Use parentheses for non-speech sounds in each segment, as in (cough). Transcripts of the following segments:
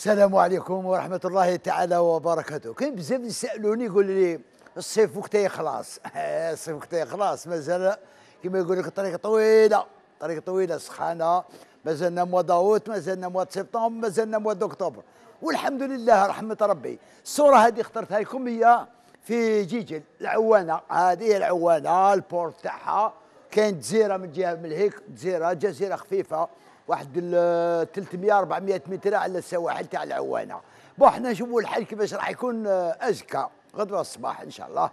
السلام عليكم ورحمة الله تعالى وبركاته كان بزاف يسألوني يقول لي الصيف وقتها يخلص (laughs) الصيف وقتها يخلص مازال كما يقول لك الطريق طويلة طريق طويلة سخانة مازلنا موا داوت مازلنا موا سبتمبر مازلنا موا اكتوبر والحمد لله رحمة ربي الصورة هذه اخترتها لكم هي في جيجل العوانة هذه العوانة البورت تاعها كاين جزيرة من جهة من هيك جزيرة جزيرة خفيفة واحد 300 400 متر على السواحل تاع العوانه بو حنا نشوفوا الحال كيفاش راح يكون آه، ازكى غدوه الصباح ان شاء الله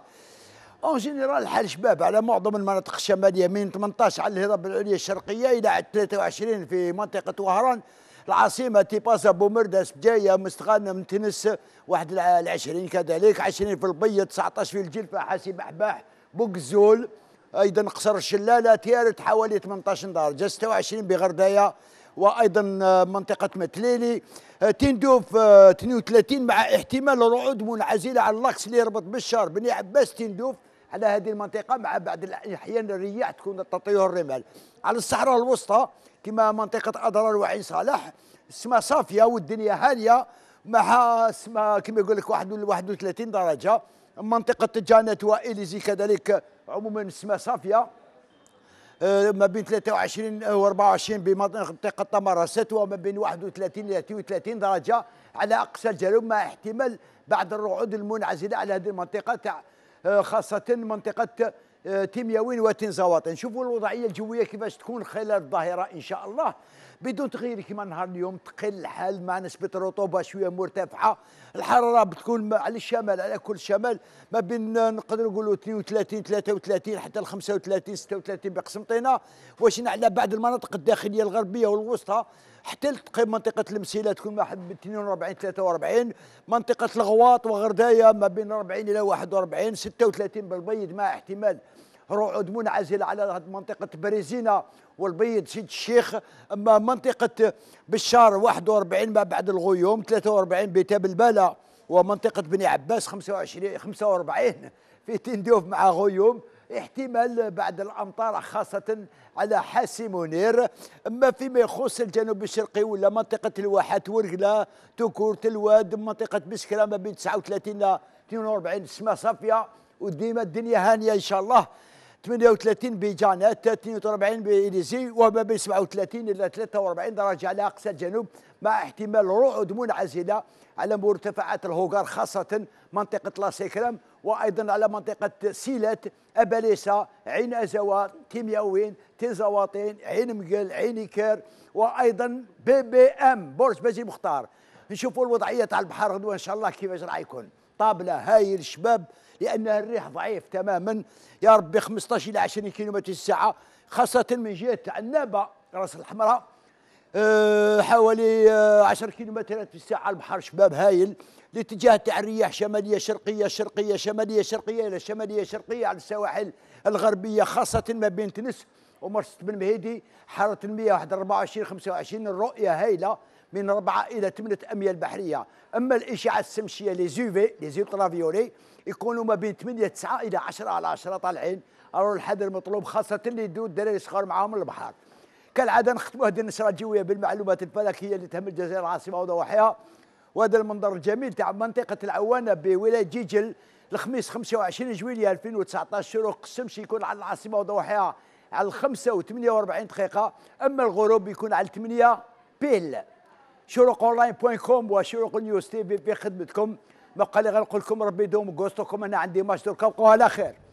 اون جينيرال الحال شباب على معظم المناطق الشماليه من 18 على الهضاب العليا الشرقيه الى 23 في منطقه وهران العاصمة تيباسا بومرداس جايه مستغانة من تنس واحد 20 كذلك 20 في البيض 19 في الجلفة حاسي بحباح بوكزول ايضا قصر الشلاله تيارت حوالي 18 دار جا 26 بغردايه وايضا آه، منطقه متليلي آه، تندوف 32 آه، مع احتمال رعود منعزله على اللاكس اللي يربط بالشهر بني عباس تندوف على هذه المنطقه مع بعض الاحيان الرياح تكون تطير الرمال على الصحراء الوسطى كما منطقه اضرار وعين صالح السماء صافيه والدنيا هانيه مع اسمها كما يقول لك 31 درجه منطقه جانت واليزي كذلك عموما اسمها صافيه آه، ما بين 23 و 24 بمنطقه تمرست وما بين 31 الى 32 درجه على اقصى الجنوب مع احتمال بعض الرعود المنعزله على هذه المنطقه تاع آه، خاصه منطقه آه، تيمياوين وتنزاوات نشوفوا الوضعيه الجويه كيفاش تكون خلال الظهيره ان شاء الله بدون تغيير كما نهار اليوم تقل الحال مع نسبه الرطوبه شويه مرتفعه الحراره بتكون على الشمال على كل الشمال ما بين نقدر نقولوا 32 33 حتى 35 36 بقسنطينه واش على بعض المناطق الداخليه الغربيه والوسطى حتى تقريبا منطقه المسيله تكون ما حد 42 43 منطقه الغواط وغردايه ما بين 40 الى 41 36 بالبيض مع احتمال رعود منعزله على منطقه بريزينا والبيض سيد الشيخ اما منطقه بشار 41 ما بعد الغيوم 43 بتاب البلا ومنطقه بني عباس 25 45 في تنديوف مع غيوم احتمال بعد الامطار خاصه على حاسي منير اما فيما يخص الجنوب الشرقي ولا منطقه الواحات ورقله تكورت الواد منطقه بسكره ما بين 39 ل 42 السماء صافيه وديما الدنيا هانيه ان شاء الله 38 بجانات 42 بإليزي وما بين 37 إلى 43 درجة على أقصى الجنوب مع احتمال رعود منعزلة على مرتفعات الهوغار خاصة منطقة لاسيكرام وأيضا على منطقة سيلات أباليسا عين أزوات تيمياوين تيزواطين عين مقل عين كير وأيضا بي بي أم برج بجي مختار نشوفوا الوضعية تاع البحر غدوة إن شاء الله كيفاش راح يكون طابله هايل شباب لان الريح ضعيف تماما يا ربي 15 الى 20 كيلومتر الساعه خاصه من جهه النابه راس الحمراء آه، حوالي 10 آه، كيلومترات في الساعه البحر شباب هايل الاتجاه تاع الرياح شماليه شرقيه شرقيه شماليه شرقيه الى شماليه شرقيه على السواحل الغربيه خاصه ما بين تنس ومرصد بن مهيدي حارة 124 25 الرؤية هايلة من 4 إلى 8 أميال بحرية أما الإشعة الشمسية لي زوفي لي يكونوا ما بين 8 9 إلى 10 على 10 طالعين راهو الحذر المطلوب خاصة اللي يدوا الدراري صغار معاهم البحر كالعادة نختموا هذه النشرة الجوية بالمعلومات الفلكية اللي تهم الجزائر العاصمة وضواحيها وهذا المنظر الجميل تاع منطقة العوانة بولاية جيجل الخميس 25 جويلية 2019 شروق الشمس يكون على العاصمة وضواحيها على الخمسة وثمانية واربعين دقيقة أما الغروب يكون على الثمانية بيل شروق اونلاين بوين كوم وشروق نيوز تي في في خدمتكم مقالة غنقول لكم ربي يدوم قوستكم أنا عندي ماتش دركا وبقوا على خير